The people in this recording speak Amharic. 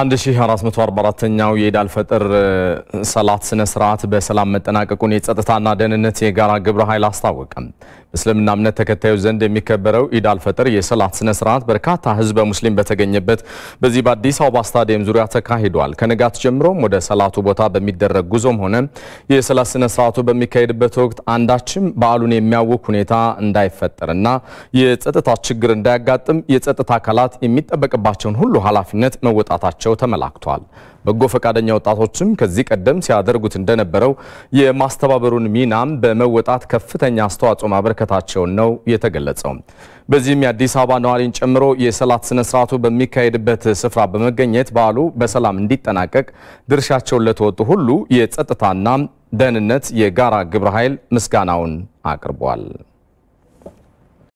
1444ኛው የኢድ ፈጥር ሰላት ስነ ስርዓት በሰላም መጠናቀቁን የጸጥታና ደህንነት የጋራ ግብረ ኃይል አስታወቀም በእስልምና እምነት ተከታዩ ዘንድ የሚከበረው ኢዳል ፈጥር የሰላት ስነ ስርዓት በርካታ ህዝበ ሙስሊም በተገኘበት በዚህ በአዲስ አበባ ስታዲየም ዙሪያ ተካሂዷል። ከንጋት ጀምሮም ወደ ሰላቱ ቦታ በሚደረግ ጉዞም ሆነ የሰላት ስነ ስርዓቱ በሚካሄድበት ወቅት አንዳችም በዓሉን የሚያውክ ሁኔታ እንዳይፈጠርና የጸጥታ ችግር እንዳያጋጥም የጸጥታ አካላት የሚጠበቅባቸውን ሁሉ ኃላፊነት መወጣታቸው መሆናቸው ተመላክቷል። በጎ ፈቃደኛ ወጣቶችም ከዚህ ቀደም ሲያደርጉት እንደነበረው የማስተባበሩን ሚናም በመወጣት ከፍተኛ አስተዋጽኦ ማበረከታቸውን ነው የተገለጸው። በዚህም የአዲስ አበባ ነዋሪን ጨምሮ የሰላት ስነ ስርዓቱ በሚካሄድበት ስፍራ በመገኘት በዓሉ በሰላም እንዲጠናቀቅ ድርሻቸውን ለተወጡ ሁሉ የጸጥታና ደህንነት የጋራ ግብረ ኃይል ምስጋናውን አቅርቧል።